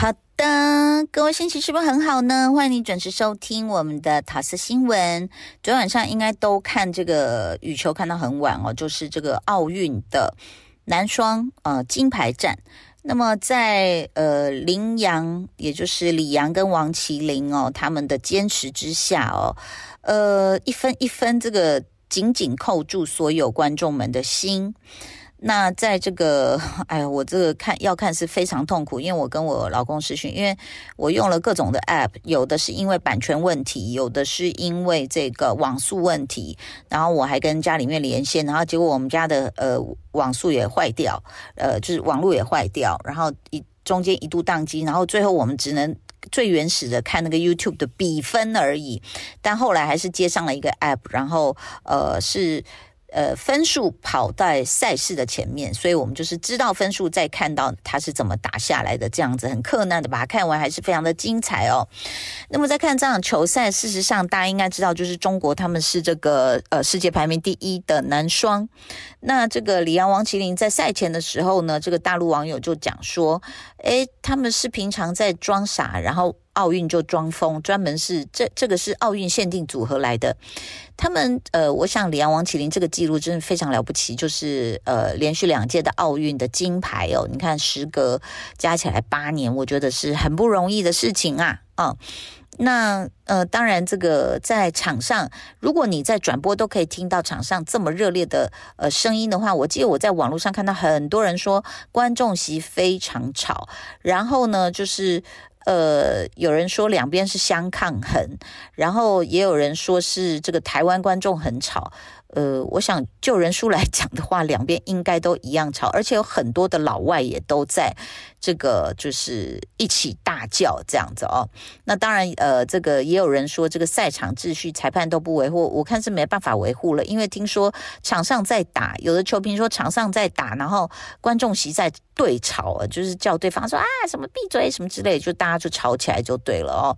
好的，各位心情是不是很好呢？欢迎你准时收听我们的塔斯新闻。昨天晚上应该都看这个羽球，看到很晚哦，就是这个奥运的男双呃金牌战。那么在呃林阳，也就是李阳跟王麒麟哦，他们的坚持之下哦，呃一分一分这个紧紧扣住所有观众们的心。那在这个，哎呀，我这个看要看是非常痛苦，因为我跟我老公视讯，因为我用了各种的 App，有的是因为版权问题，有的是因为这个网速问题，然后我还跟家里面连线，然后结果我们家的呃网速也坏掉，呃就是网络也坏掉，然后一中间一度宕机，然后最后我们只能最原始的看那个 YouTube 的比分而已，但后来还是接上了一个 App，然后呃是。呃，分数跑在赛事的前面，所以我们就是知道分数，再看到他是怎么打下来的，这样子很困难的把它看完，还是非常的精彩哦。那么再看这场球赛，事实上大家应该知道，就是中国他们是这个呃世界排名第一的男双。那这个李阳王麒麟在赛前的时候呢，这个大陆网友就讲说，诶，他们是平常在装傻，然后。奥运就装疯，专门是这这个是奥运限定组合来的。他们呃，我想李阳王启林这个记录真的非常了不起，就是呃连续两届的奥运的金牌哦。你看，时隔加起来八年，我觉得是很不容易的事情啊。嗯，那呃，当然这个在场上，如果你在转播都可以听到场上这么热烈的呃声音的话，我记得我在网络上看到很多人说观众席非常吵，然后呢就是。呃，有人说两边是相抗衡，然后也有人说是这个台湾观众很吵。呃，我想就人数来讲的话，两边应该都一样吵，而且有很多的老外也都在这个就是一起大叫这样子哦。那当然，呃，这个也有人说这个赛场秩序裁判都不维护，我看是没办法维护了，因为听说场上在打，有的球评说场上在打，然后观众席在对吵，就是叫对方说啊什么闭嘴什么之类，就大。那就吵起来就对了哦。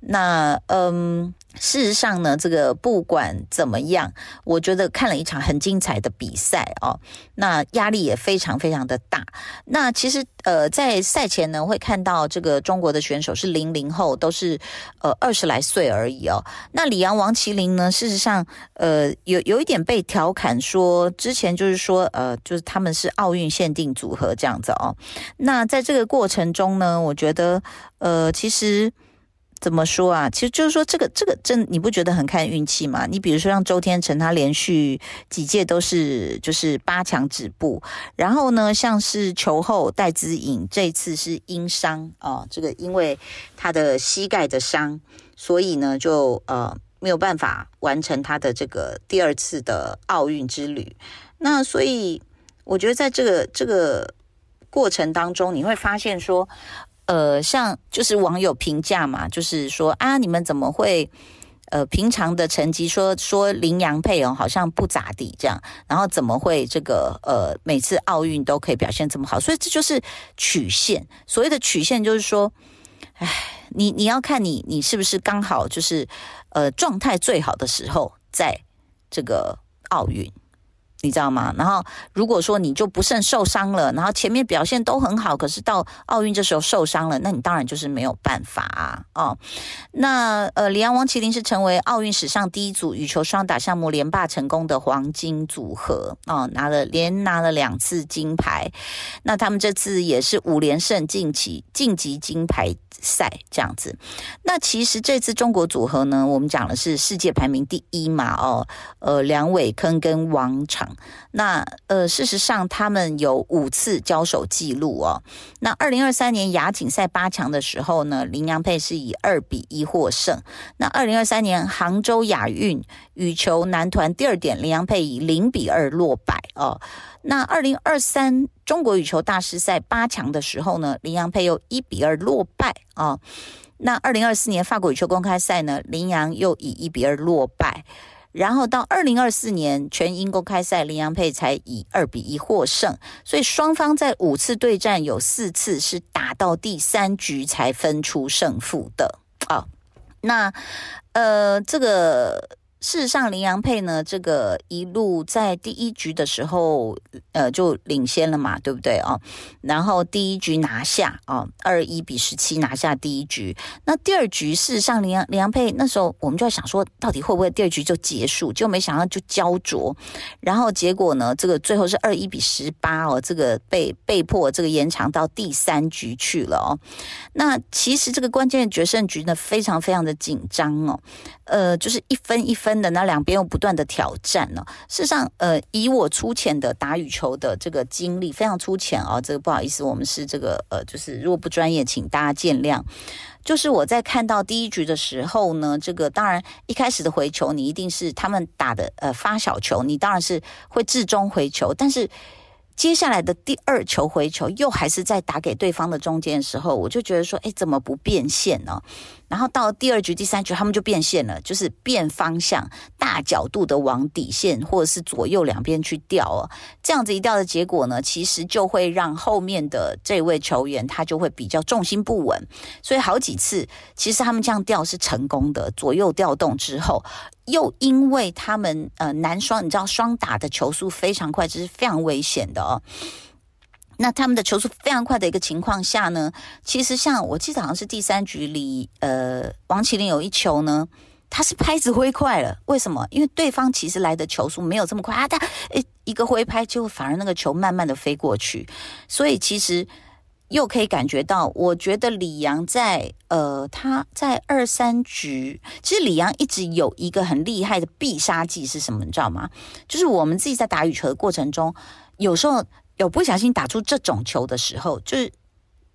那嗯。事实上呢，这个不管怎么样，我觉得看了一场很精彩的比赛哦。那压力也非常非常的大。那其实呃，在赛前呢，会看到这个中国的选手是零零后，都是呃二十来岁而已哦。那李阳王麒麟呢，事实上呃有有一点被调侃说，之前就是说呃就是他们是奥运限定组合这样子哦。那在这个过程中呢，我觉得呃其实。怎么说啊？其实就是说这个这个真你不觉得很看运气吗？你比如说像周天成他连续几届都是就是八强止步，然后呢像是球后戴资颖这次是因伤啊，这个因为他的膝盖的伤，所以呢就呃没有办法完成他的这个第二次的奥运之旅。那所以我觉得在这个这个过程当中，你会发现说。呃，像就是网友评价嘛，就是说啊，你们怎么会呃平常的成绩说说林杨配哦，好像不咋地这样，然后怎么会这个呃每次奥运都可以表现这么好？所以这就是曲线。所谓的曲线就是说，哎，你你要看你你是不是刚好就是呃状态最好的时候在这个奥运。你知道吗？然后如果说你就不慎受伤了，然后前面表现都很好，可是到奥运这时候受伤了，那你当然就是没有办法啊。哦，那呃，李阳王麒麟是成为奥运史上第一组羽球双打项目连霸成功的黄金组合啊，拿了连拿了两次金牌。那他们这次也是五连胜晋级晋级金牌赛这样子。那其实这次中国组合呢，我们讲的是世界排名第一嘛。哦，呃，梁伟铿跟王昶。那呃，事实上，他们有五次交手记录哦。那二零二三年亚锦赛八强的时候呢，林洋配是以二比一获胜。那二零二三年杭州亚运羽球男团第二点，林洋配以零比二落败哦。那二零二三中国羽球大师赛八强的时候呢，林洋配又一比二落败啊。那二零二四年法国羽球公开赛呢，林洋又以一比二落败。然后到二零二四年全英公开赛，林洋配才以二比一获胜，所以双方在五次对战有四次是打到第三局才分出胜负的。啊，那呃，这个。事实上，林洋配呢，这个一路在第一局的时候，呃，就领先了嘛，对不对哦？然后第一局拿下哦，二一比十七拿下第一局。那第二局，事实上，林洋林洋配那时候我们就在想说，到底会不会第二局就结束？就没想到就焦灼。然后结果呢，这个最后是二一比十八哦，这个被被迫这个延长到第三局去了哦。那其实这个关键的决胜局呢，非常非常的紧张哦，呃，就是一分一分。真的，那两边又不断的挑战呢。事实上，呃，以我粗浅的打羽球的这个经历，非常粗浅啊。这个不好意思，我们是这个呃，就是如果不专业，请大家见谅。就是我在看到第一局的时候呢，这个当然一开始的回球，你一定是他们打的呃发小球，你当然是会至中回球，但是。接下来的第二球回球又还是在打给对方的中间的时候，我就觉得说，哎，怎么不变线呢？然后到第二局、第三局，他们就变线了，就是变方向。大角度的往底线或者是左右两边去吊哦，这样子一吊的结果呢，其实就会让后面的这位球员他就会比较重心不稳，所以好几次其实他们这样吊是成功的，左右调动之后，又因为他们呃男双你知道双打的球速非常快，这是非常危险的哦。那他们的球速非常快的一个情况下呢，其实像我记得好像是第三局里呃王启林有一球呢。他是拍子挥快了，为什么？因为对方其实来的球速没有这么快啊！他诶，一个挥拍就反而那个球慢慢的飞过去，所以其实又可以感觉到，我觉得李阳在呃他在二三局，其实李阳一直有一个很厉害的必杀技是什么？你知道吗？就是我们自己在打羽球的过程中，有时候有不小心打出这种球的时候，就是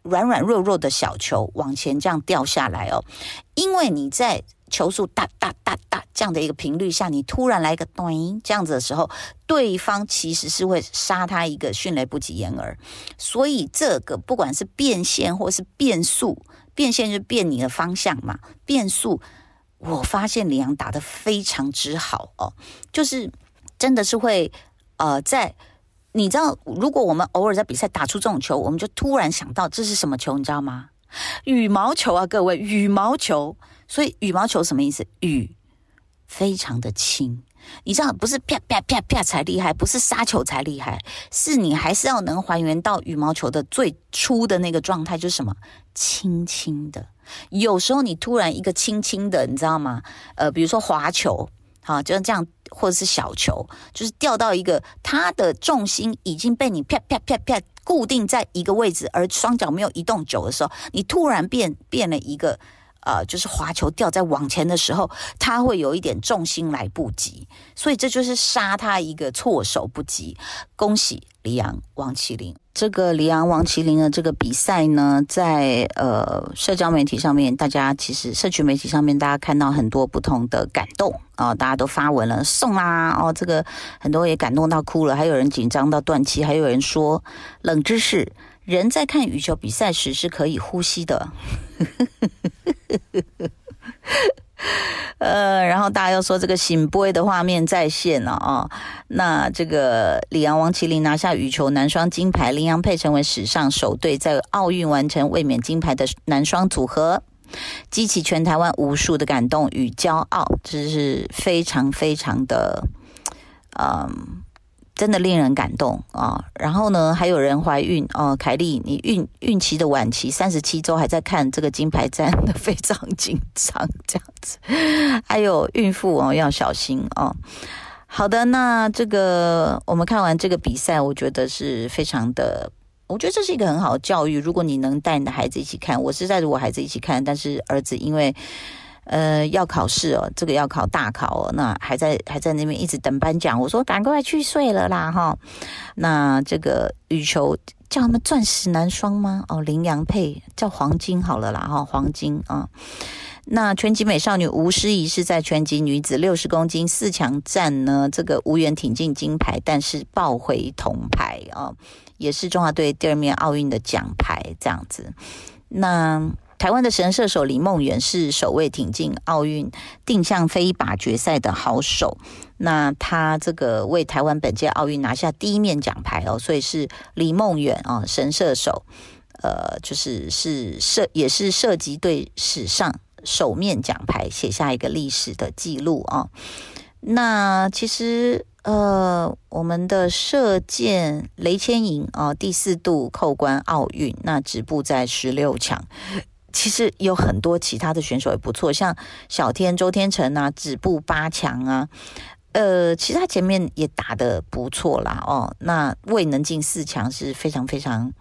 软软弱弱的小球往前这样掉下来哦，因为你在。球速哒哒哒哒这样的一个频率下，你突然来一个咚音这样子的时候，对方其实是会杀他一个迅雷不及掩耳。所以这个不管是变线或是变速，变线就是变你的方向嘛，变速我发现李阳打得非常之好哦，就是真的是会呃，在你知道如果我们偶尔在比赛打出这种球，我们就突然想到这是什么球，你知道吗？羽毛球啊，各位羽毛球。所以羽毛球什么意思？羽非常的轻，你知道，不是啪啪啪啪才厉害，不是杀球才厉害，是你还是要能还原到羽毛球的最初的那个状态，就是什么？轻轻的。有时候你突然一个轻轻的，你知道吗？呃，比如说滑球，好，就是这样，或者是小球，就是掉到一个它的重心已经被你啪啪啪啪固定在一个位置，而双脚没有移动久的时候，你突然变变了一个。呃，就是滑球掉在往前的时候，他会有一点重心来不及，所以这就是杀他一个措手不及。恭喜李阳王麒麟，这个李阳王麒麟的这个比赛呢，在呃社交媒体上面，大家其实社区媒体上面，大家看到很多不同的感动啊，大家都发文了送啦哦，这个很多也感动到哭了，还有人紧张到断气，还有人说冷知识。人在看羽球比赛时是可以呼吸的。呃，然后大家又说这个新播的画面再现了啊。那这个李昂王麒林拿下羽球男双金牌，林洋配成为史上首对在奥运完成卫冕金牌的男双组合，激起全台湾无数的感动与骄傲，这是非常非常的，嗯。真的令人感动啊！然后呢，还有人怀孕哦，凯丽，你孕孕期的晚期三十七周还在看这个金牌战，非常紧张这样子。还有孕妇哦，要小心哦。好的，那这个我们看完这个比赛，我觉得是非常的，我觉得这是一个很好的教育。如果你能带你的孩子一起看，我是带着我孩子一起看，但是儿子因为。呃，要考试哦，这个要考大考哦，那还在还在那边一直等颁奖，我说赶快去睡了啦哈。那这个羽球叫什么钻石男双吗？哦，羚羊配叫黄金好了啦哈，黄金啊。那全级美少女吴诗怡是在全级女子六十公斤四强战呢，这个无缘挺进金牌，但是抱回铜牌啊，也是中华队第二面奥运的奖牌这样子。那。台湾的神射手李梦远是首位挺进奥运定向飞靶决赛的好手。那他这个为台湾本届奥运拿下第一面奖牌哦，所以是李梦远啊，神射手。呃，就是是射也是射击队史上首面奖牌，写下一个历史的记录啊。那其实呃，我们的射箭雷千莹啊，第四度扣关奥运，那止步在十六强。其实有很多其他的选手也不错，像小天周天成啊，止步八强啊，呃，其实他前面也打的不错啦，哦，那未能进四强是非常非常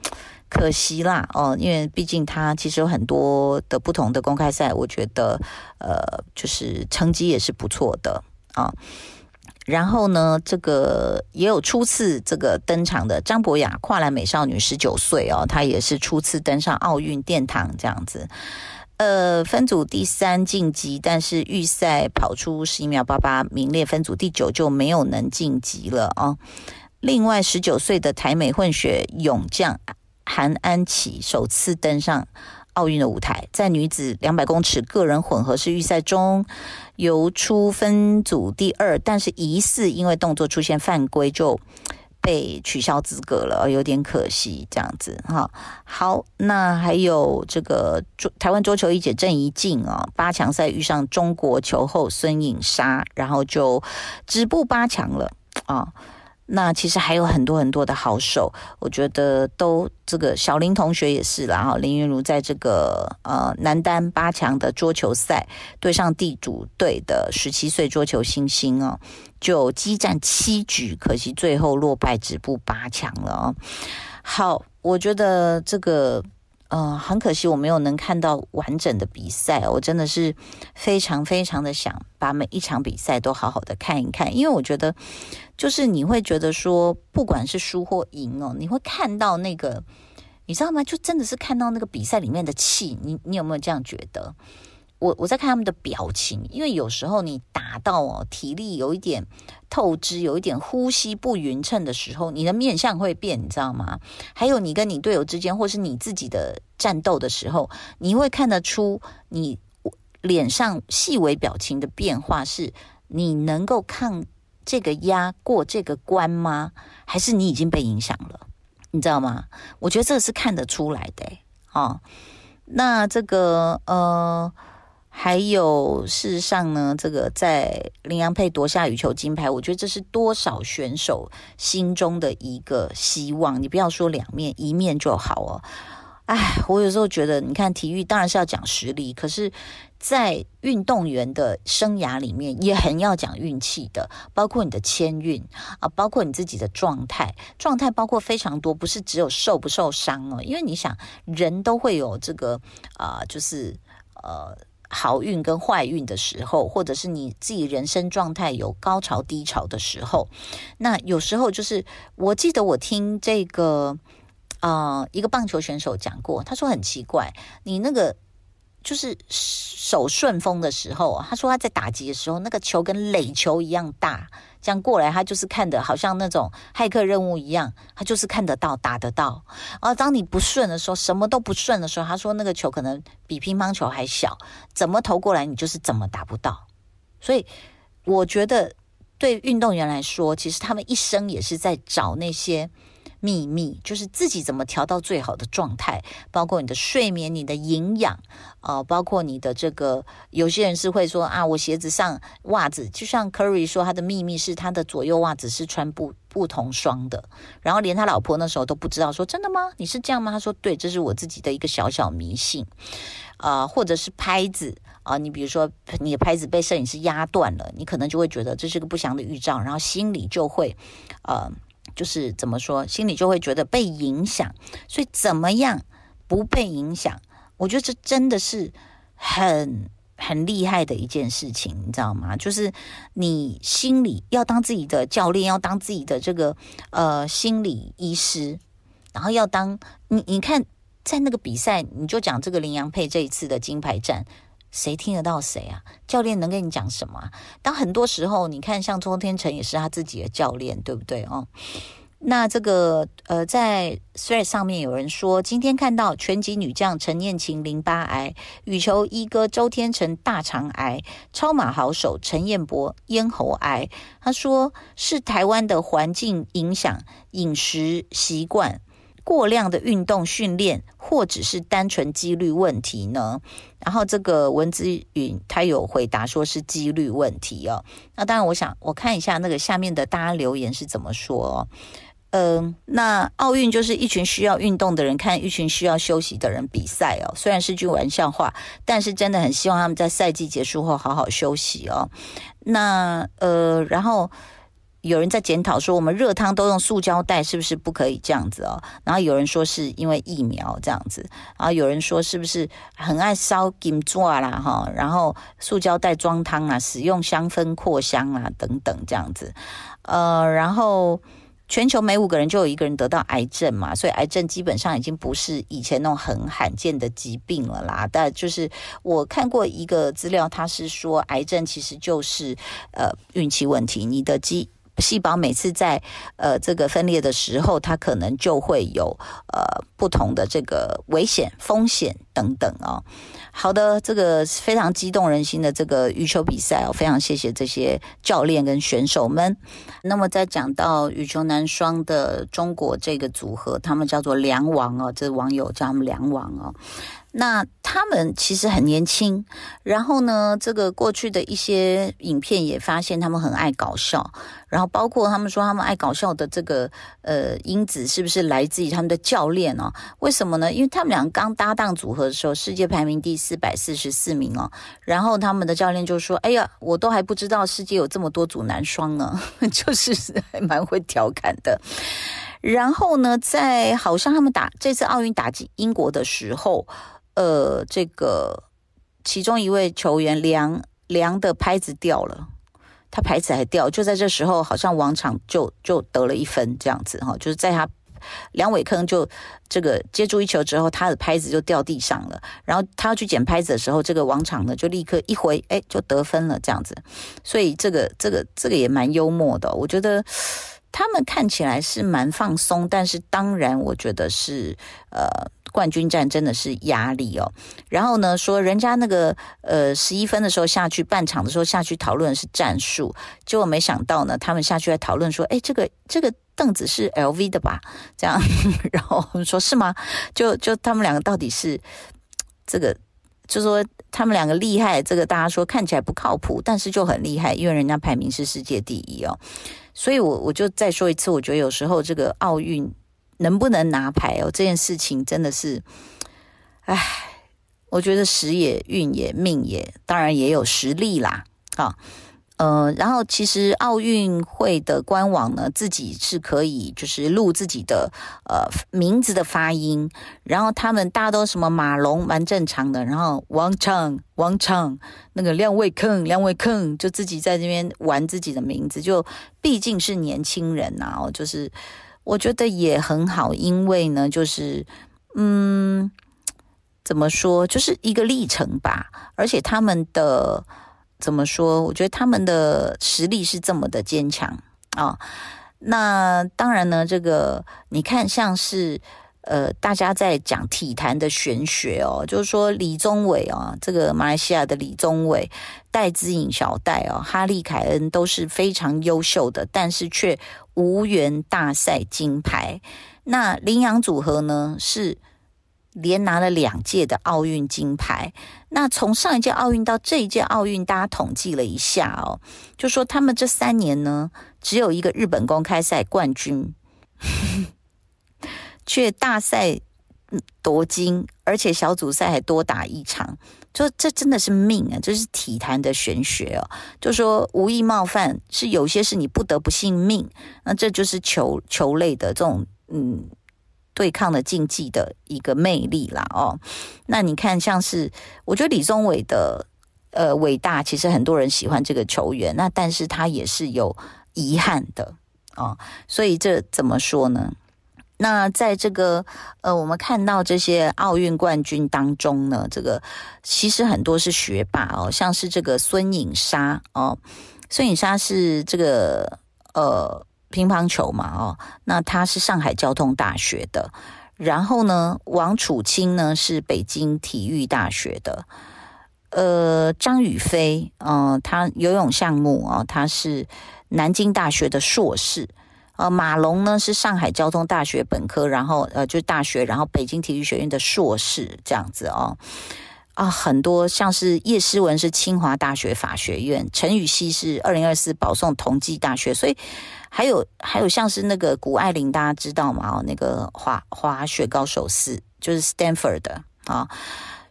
可惜啦，哦，因为毕竟他其实有很多的不同的公开赛，我觉得呃，就是成绩也是不错的啊。然后呢，这个也有初次这个登场的张博雅，跨栏美少女，十九岁哦，她也是初次登上奥运殿堂这样子。呃，分组第三晋级，但是预赛跑出十一秒八八，名列分组第九，就没有能晋级了啊。另外，十九岁的台美混血泳将韩安琪首次登上。奥运的舞台，在女子两百公尺个人混合式预赛中游出分组第二，但是疑似因为动作出现犯规就被取消资格了，有点可惜这样子哈。好，那还有这个台湾桌球一姐郑怡静啊，八强赛遇上中国球后孙颖莎，然后就止步八强了啊。那其实还有很多很多的好手，我觉得都这个小林同学也是了哈。林云如在这个呃男单八强的桌球赛对上地主队的十七岁桌球新星哦，就激战七局，可惜最后落败，止步八强了哦。好，我觉得这个。呃，很可惜我没有能看到完整的比赛，我真的是非常非常的想把每一场比赛都好好的看一看，因为我觉得，就是你会觉得说，不管是输或赢哦，你会看到那个，你知道吗？就真的是看到那个比赛里面的气，你你有没有这样觉得？我我在看他们的表情，因为有时候你打到哦，体力有一点透支，有一点呼吸不匀称的时候，你的面相会变，你知道吗？还有你跟你队友之间，或是你自己的战斗的时候，你会看得出你脸上细微表情的变化，是你能够抗这个压过这个关吗？还是你已经被影响了？你知道吗？我觉得这个是看得出来的哦。那这个呃。还有，事实上呢，这个在林洋配夺下羽球金牌，我觉得这是多少选手心中的一个希望。你不要说两面，一面就好哦。哎，我有时候觉得，你看体育当然是要讲实力，可是，在运动员的生涯里面，也很要讲运气的，包括你的签运啊，包括你自己的状态，状态包括非常多，不是只有受不受伤哦。因为你想，人都会有这个啊，就是呃。好运跟坏运的时候，或者是你自己人生状态有高潮低潮的时候，那有时候就是，我记得我听这个，呃，一个棒球选手讲过，他说很奇怪，你那个就是手顺风的时候，他说他在打击的时候，那个球跟垒球一样大。这样过来，他就是看的好像那种骇客任务一样，他就是看得到、打得到。而当你不顺的时候，什么都不顺的时候，他说那个球可能比乒乓球还小，怎么投过来你就是怎么打不到。所以我觉得对运动员来说，其实他们一生也是在找那些。秘密就是自己怎么调到最好的状态，包括你的睡眠、你的营养，啊，包括你的这个，有些人是会说啊，我鞋子上袜子就像 Curry 说他的秘密是他的左右袜子是穿不不同双的，然后连他老婆那时候都不知道说真的吗？你是这样吗？他说对，这是我自己的一个小小迷信，啊，或者是拍子啊，你比如说你的拍子被摄影师压断了，你可能就会觉得这是个不祥的预兆，然后心里就会，呃。就是怎么说，心里就会觉得被影响，所以怎么样不被影响？我觉得这真的是很很厉害的一件事情，你知道吗？就是你心里要当自己的教练，要当自己的这个呃心理医师，然后要当你你看在那个比赛，你就讲这个林洋配这一次的金牌战。谁听得到谁啊？教练能跟你讲什么？啊？当很多时候，你看像周天成也是他自己的教练，对不对哦？那这个呃，在 t h r e a d 上面有人说，今天看到拳击女将陈念琴淋巴癌，羽球一哥周天成大肠癌，超马好手陈彦博咽喉癌，他说是台湾的环境影响饮食习惯。过量的运动训练，或者是单纯几率问题呢？然后这个文字云他有回答说是几率问题哦。那当然，我想我看一下那个下面的大家留言是怎么说。哦。嗯，那奥运就是一群需要运动的人看一群需要休息的人比赛哦。虽然是句玩笑话，但是真的很希望他们在赛季结束后好好休息哦。那呃，然后。有人在检讨说，我们热汤都用塑胶袋，是不是不可以这样子哦？然后有人说是因为疫苗这样子，然后有人说是不是很爱烧金爪啦哈，然后塑胶袋装汤啊，使用香氛扩香啊等等这样子，呃，然后全球每五个人就有一个人得到癌症嘛，所以癌症基本上已经不是以前那种很罕见的疾病了啦。但就是我看过一个资料，他是说癌症其实就是呃运气问题，你的基细胞每次在呃这个分裂的时候，它可能就会有呃不同的这个危险风险等等哦。好的，这个非常激动人心的这个羽球比赛哦，非常谢谢这些教练跟选手们。那么在讲到羽球男双的中国这个组合，他们叫做梁王哦，这网友叫他们梁王哦。那他们其实很年轻，然后呢，这个过去的一些影片也发现他们很爱搞笑，然后包括他们说他们爱搞笑的这个呃因子是不是来自于他们的教练呢？为什么呢？因为他们俩刚搭档组合的时候，世界排名第四百四十四名哦，然后他们的教练就说：“哎呀，我都还不知道世界有这么多组男双呢，就是还蛮会调侃的。”然后呢，在好像他们打这次奥运打击英国的时候。呃，这个其中一位球员梁梁的拍子掉了，他拍子还掉，就在这时候，好像王场就就得了一分这样子哈，就是在他梁伟铿就这个接住一球之后，他的拍子就掉地上了，然后他要去捡拍子的时候，这个王场呢就立刻一回，哎，就得分了这样子，所以这个这个这个也蛮幽默的，我觉得他们看起来是蛮放松，但是当然我觉得是呃。冠军战真的是压力哦。然后呢，说人家那个呃十一分的时候下去，半场的时候下去讨论是战术，结果没想到呢，他们下去在讨论说，哎，这个这个凳子是 LV 的吧？这样，然后我们说是吗？就就他们两个到底是这个，就说他们两个厉害，这个大家说看起来不靠谱，但是就很厉害，因为人家排名是世界第一哦。所以，我我就再说一次，我觉得有时候这个奥运。能不能拿牌哦？这件事情真的是，唉，我觉得时也运也命也，当然也有实力啦。啊，呃，然后其实奥运会的官网呢，自己是可以就是录自己的呃名字的发音，然后他们大都什么马龙蛮正常的，然后王昌王昌那个亮位坑亮位坑就自己在这边玩自己的名字，就毕竟是年轻人呐，就是。我觉得也很好，因为呢，就是，嗯，怎么说，就是一个历程吧。而且他们的怎么说？我觉得他们的实力是这么的坚强啊。那当然呢，这个你看，像是呃，大家在讲体坛的玄学哦，就是说李宗伟哦，这个马来西亚的李宗伟，戴资颖、小戴哦、哈利凯恩都是非常优秀的，但是却。无缘大赛金牌，那羚羊组合呢？是连拿了两届的奥运金牌。那从上一届奥运到这一届奥运，大家统计了一下哦，就说他们这三年呢，只有一个日本公开赛冠军，却大赛夺金，而且小组赛还多打一场。说这真的是命啊，这是体坛的玄学哦。就说无意冒犯，是有些事你不得不信命。那这就是球球类的这种嗯对抗的竞技的一个魅力啦哦。那你看，像是我觉得李宗伟的呃伟大，其实很多人喜欢这个球员，那但是他也是有遗憾的哦。所以这怎么说呢？那在这个呃，我们看到这些奥运冠军当中呢，这个其实很多是学霸哦，像是这个孙颖莎哦，孙颖莎是这个呃乒乓球嘛哦，那他是上海交通大学的，然后呢，王楚钦呢是北京体育大学的，呃，张雨霏嗯，她游泳项目哦，她是南京大学的硕士。啊，马龙呢是上海交通大学本科，然后呃，就大学，然后北京体育学院的硕士这样子哦。啊，很多像是叶诗文是清华大学法学院，陈宇希是二零二四保送同济大学，所以还有还有像是那个谷爱玲，大家知道吗？哦，那个滑滑雪高手是就是 Stanford 的啊。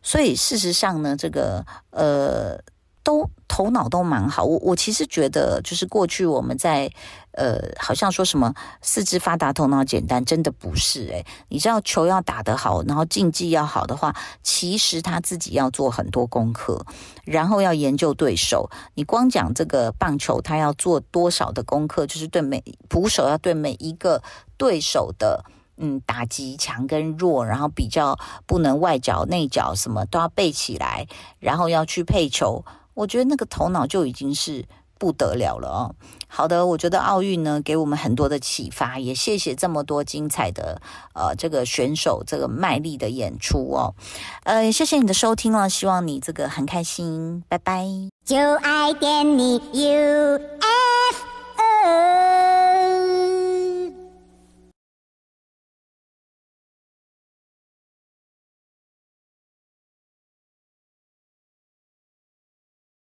所以事实上呢，这个呃，都头脑都蛮好。我我其实觉得，就是过去我们在。呃，好像说什么四肢发达头脑简单，真的不是诶，你知道球要打得好，然后竞技要好的话，其实他自己要做很多功课，然后要研究对手。你光讲这个棒球，他要做多少的功课？就是对每捕手要对每一个对手的嗯打击强跟弱，然后比较不能外角内角什么都要背起来，然后要去配球。我觉得那个头脑就已经是。不得了了哦！好的，我觉得奥运呢给我们很多的启发，也谢谢这么多精彩的呃这个选手这个卖力的演出哦，呃，谢谢你的收听了，希望你这个很开心，拜拜。就爱点你 U。